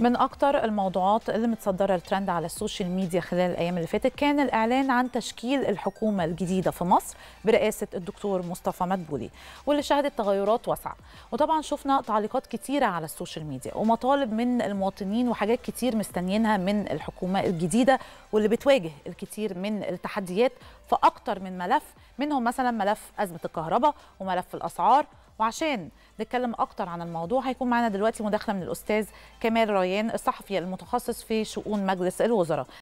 من اكثر الموضوعات اللي متصدرة الترند على السوشيال ميديا خلال الأيام اللي فاتت كان الإعلان عن تشكيل الحكومة الجديدة في مصر برئاسة الدكتور مصطفى مدبولي واللي شهدت تغيرات واسعة وطبعا شفنا تعليقات كتيرة على السوشيال ميديا ومطالب من المواطنين وحاجات كتير مستنيينها من الحكومة الجديدة واللي بتواجه الكثير من التحديات في اكثر من ملف منهم مثلا ملف أزمة الكهرباء وملف الأسعار وعشان نتكلم اكتر عن الموضوع هيكون معنا دلوقتي مداخله من الاستاذ كمال ريان الصحفي المتخصص في شؤون مجلس الوزراء